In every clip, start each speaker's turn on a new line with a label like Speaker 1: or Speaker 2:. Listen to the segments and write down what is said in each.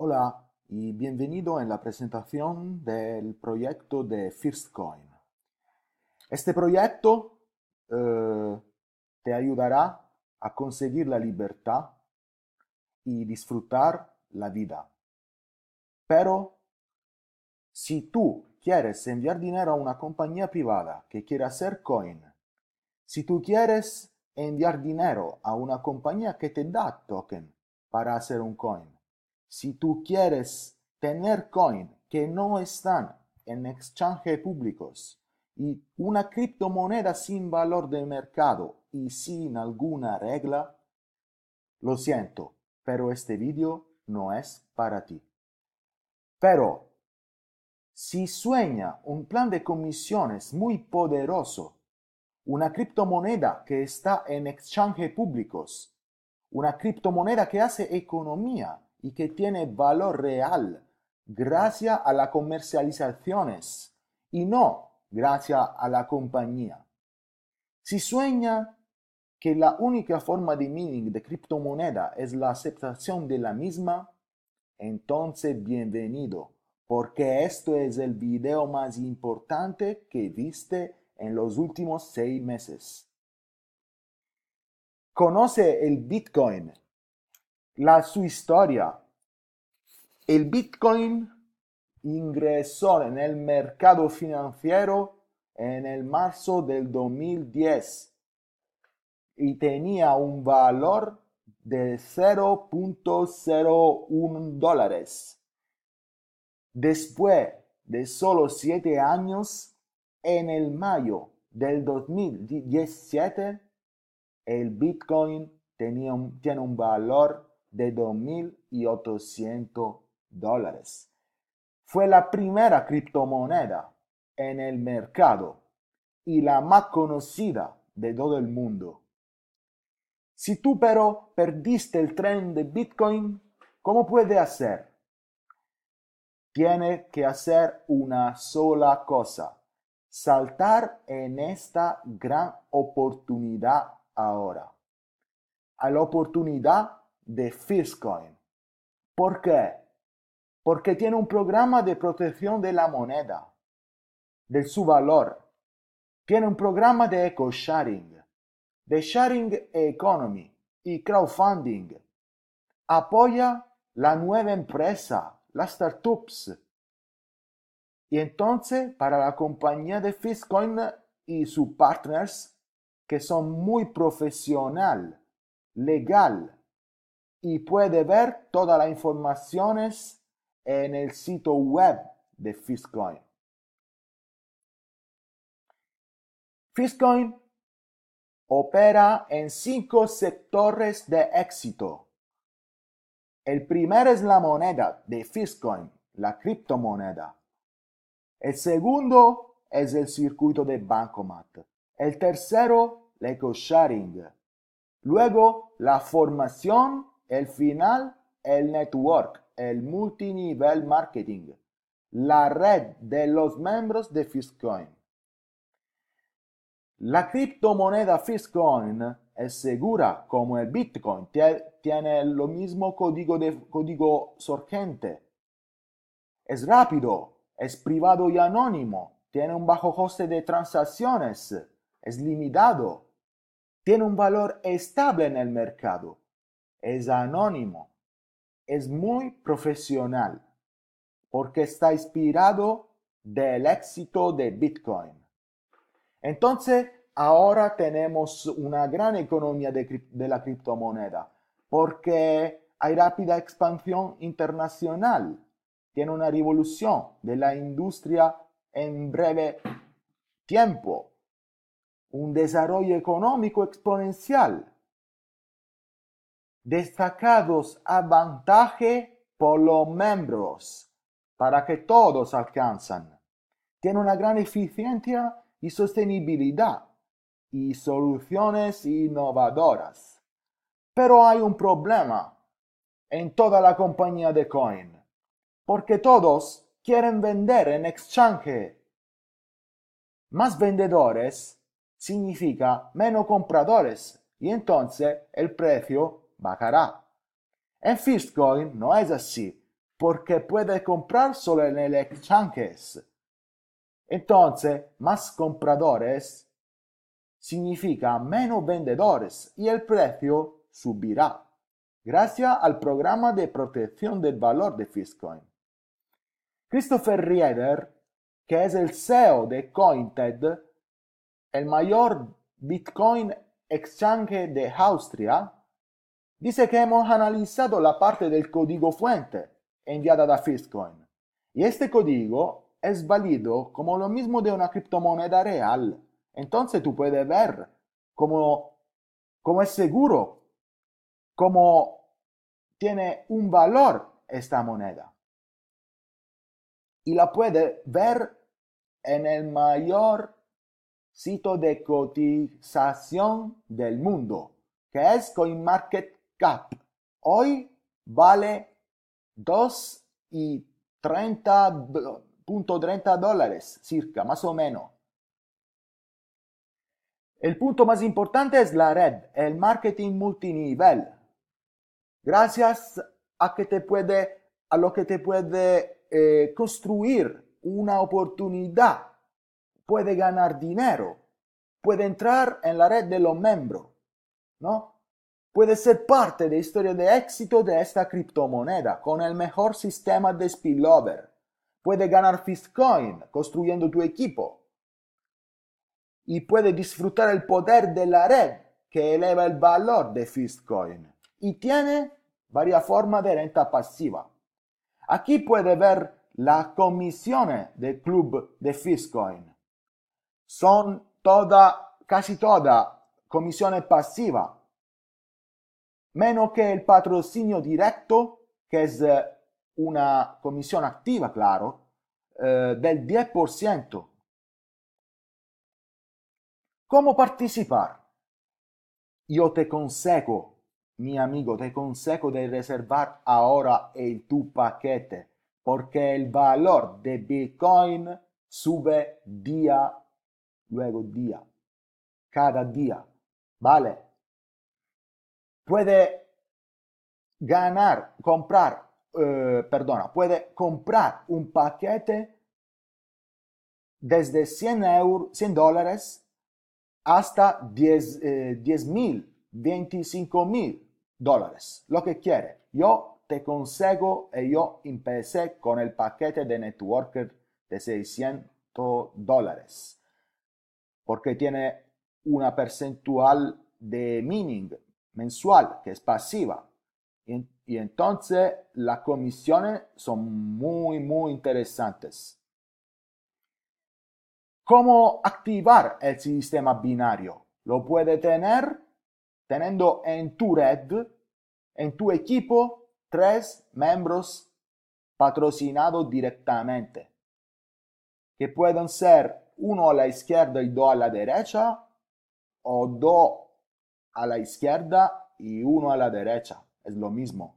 Speaker 1: Hola y bienvenido en la presentación del proyecto de First Coin. Este proyecto eh, te ayudará a conseguir la libertad y disfrutar la vida. Pero si tú quieres enviar dinero a una compañía privada que quiera hacer coin, si tú quieres enviar dinero a una compañía que te da token para hacer un coin, si tú quieres tener coin que no están en exchange públicos y una criptomoneda sin valor de mercado y sin alguna regla, lo siento, pero este vídeo no es para ti. Pero, si sueña un plan de comisiones muy poderoso, una criptomoneda que está en exchange públicos, una criptomoneda que hace economía y que tiene valor real gracias a las comercializaciones y no gracias a la compañía. Si sueña que la única forma de mining de criptomoneda es la aceptación de la misma, entonces bienvenido, porque esto es el video más importante que viste en los últimos seis meses. Conoce el Bitcoin la, su historia. El Bitcoin ingresó en el mercado financiero en el marzo del 2010 y tenía un valor de 0.01 dólares. Después de solo 7 años, en el mayo del 2017, el Bitcoin tenía un, tiene un valor de 2.800 dólares. Fue la primera criptomoneda en el mercado y la más conocida de todo el mundo. Si tú pero perdiste el tren de Bitcoin, ¿cómo puede hacer? Tiene que hacer una sola cosa, saltar en esta gran oportunidad ahora. A la oportunidad de Fiscoin. ¿Por qué? Porque tiene un programa de protección de la moneda, de su valor. Tiene un programa de eco-sharing, de sharing economy y crowdfunding. Apoya la nueva empresa, las startups. Y entonces, para la compañía de Fiscoin y sus partners, que son muy profesional, legal, y puede ver todas las informaciones en el sitio web de Fiscoin. Fiscoin opera en cinco sectores de éxito. El primero es la moneda de Fiscoin, la criptomoneda. El segundo es el circuito de Bancomat. El tercero, la eco sharing. Luego, la formación el final, el network, el multinivel marketing, la red de los miembros de Fiscoin. La criptomoneda Fiscoin es segura como el Bitcoin, tiene lo mismo código, de, código sorgente. Es rápido, es privado y anónimo, tiene un bajo coste de transacciones, es limitado, tiene un valor estable en el mercado es anónimo, es muy profesional, porque está inspirado del éxito de Bitcoin. Entonces, ahora tenemos una gran economía de, la criptomoneda, porque hay rápida expansión internacional, tiene una revolución de la industria en breve tiempo, un desarrollo económico exponencial destacados vantaje por los miembros para que todos alcanzan. Tiene una gran eficiencia y sostenibilidad y soluciones innovadoras. Pero hay un problema en toda la compañía de coin, porque todos quieren vender en exchange. Más vendedores significa menos compradores y entonces el precio bajará. En Fistcoin no es así, porque puede comprar solo en el exchange. Entonces, más compradores significa menos vendedores y el precio subirá, gracias al programa de protección del valor de Fistcoin. Christopher Rieder, que es el CEO de CoinTed, el mayor Bitcoin exchange de Austria, Dice que hemos analizado la parte del código fuente enviada a Fiscoin. Y este código es válido como lo mismo de una criptomoneda real. Entonces tú puedes ver cómo, es seguro, cómo tiene un valor esta moneda. Y la puedes ver en el mayor sitio de cotización del mundo, que es CoinMarket. Cap hoy vale 2 y 30.30 dólares circa, más o menos. El punto más importante es la red, el marketing multinivel. Gracias a que te puede, a lo que te puede eh, construir una oportunidad, puede ganar dinero, puede entrar en la red de los miembros, ¿no? Puede ser parte de la historia de éxito de esta criptomoneda con el mejor sistema de spillover. Puede ganar Fistcoin construyendo tu equipo. Y puede disfrutar el poder de la red que eleva el valor de Fistcoin. Y tiene varias formas de renta pasiva. Aquí puede ver las comisiones del club de Fistcoin. Son casi todas comisiones pasivas meno che il patrocinio diretto, che è una commissione attiva, claro, eh, del 10%. ¿Cómo participar? Io te consego, mi amico, te consego di reservar ahora el tu paquete, perché il valore de Bitcoin sube día, luego día, cada día, ¿vale? puede ganar, comprar, eh, perdona, puede comprar un paquete desde 100, euros, 100 dólares hasta 10 eh, mil, 25 mil dólares, lo que quiere. Yo te consigo y eh, yo empecé con el paquete de networker de 600 dólares, porque tiene una percentual de mining mensual, que es pasiva. Y, entonces las comisiones son muy, muy interesantes. ¿Cómo activar el sistema binario? Lo puede tener teniendo en tu red, en tu equipo, tres miembros patrocinados directamente, que pueden ser uno a la izquierda y dos a la derecha, o dos a la izquierda y uno a la derecha. Es lo mismo.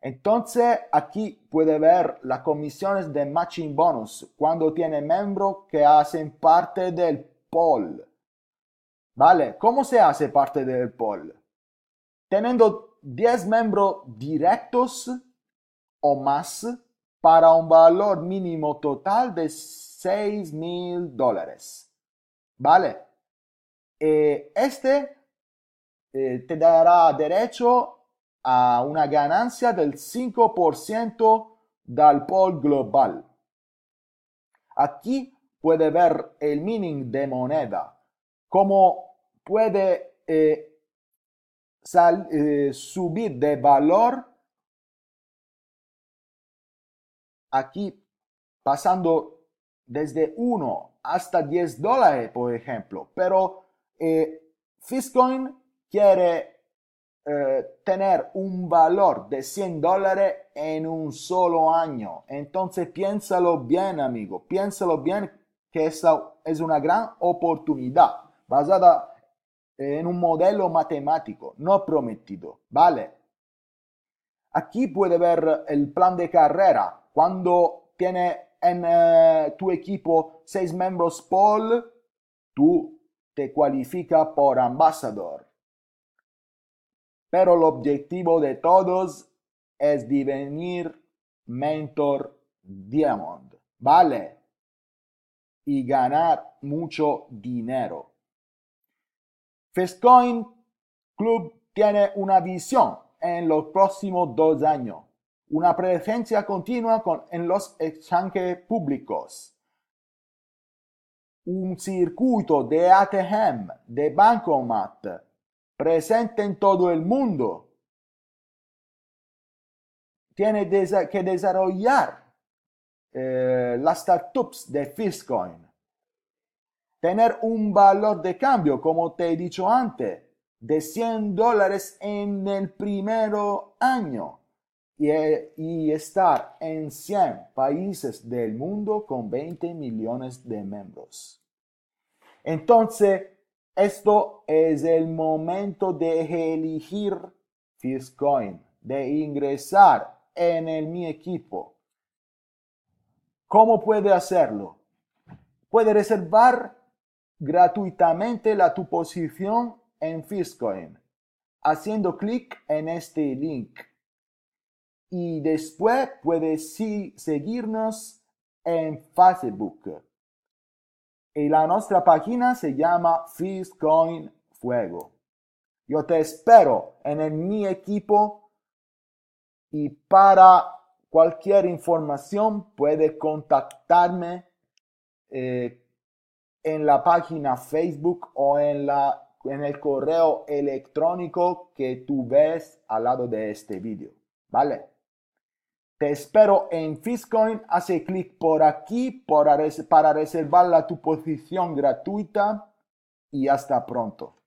Speaker 1: Entonces aquí puede ver las comisiones de matching bonus cuando tiene miembros que hacen parte del pool. ¿Vale? ¿Cómo se hace parte del pool? Teniendo 10 miembros directos o más para un valor mínimo total de 6 mil dólares. ¿Vale? Eh, este eh, te dará derecho a una ganancia del 5% del pool global. Aquí puede ver el meaning de moneda, cómo puede eh, eh subir de valor aquí pasando desde 1 hasta 10 dólares, por ejemplo, pero Fiscoin quiere eh, tener un valor de 100 dólares en un solo año. Entonces piénsalo bien, amigo. Piénsalo bien que esa es una gran oportunidad basada en un modelo matemático no prometido, ¿vale? Aquí puede ver el plan de carrera. Cuando tiene en eh, tu equipo seis miembros Paul, tú te cualifica por ambasador. Pero el objetivo de todos es devenir mentor diamond, ¿vale? Y ganar mucho dinero. Festcoin Club tiene una visión en los próximos dos años, una presencia continua con, en los exchanges públicos un circuito de ATM de Bancomat presente en todo el mundo. Tiene que desarrollar eh, las startups de Fiscoin. Tener un valor de cambio, como te he dicho antes, de 100 dólares en el primer año y, estar en 100 países del mundo con 20 millones de miembros. Entonces, esto es el momento de elegir Fiscoin, de ingresar en el, mi equipo. ¿Cómo puede hacerlo? Puede reservar gratuitamente la tu posición en Fiscoin haciendo clic en este link y después puedes seguirnos en Facebook. Y la nuestra página se llama Fistcoin Fuego. Yo te espero en el, mi equipo y para cualquier información puedes contactarme eh, en la página Facebook o en, la, en el correo electrónico que tú ves al lado de este vídeo. ¿Vale? Te espero en Fiscoin. Hace clic por aquí para reservar tu posición gratuita y hasta pronto.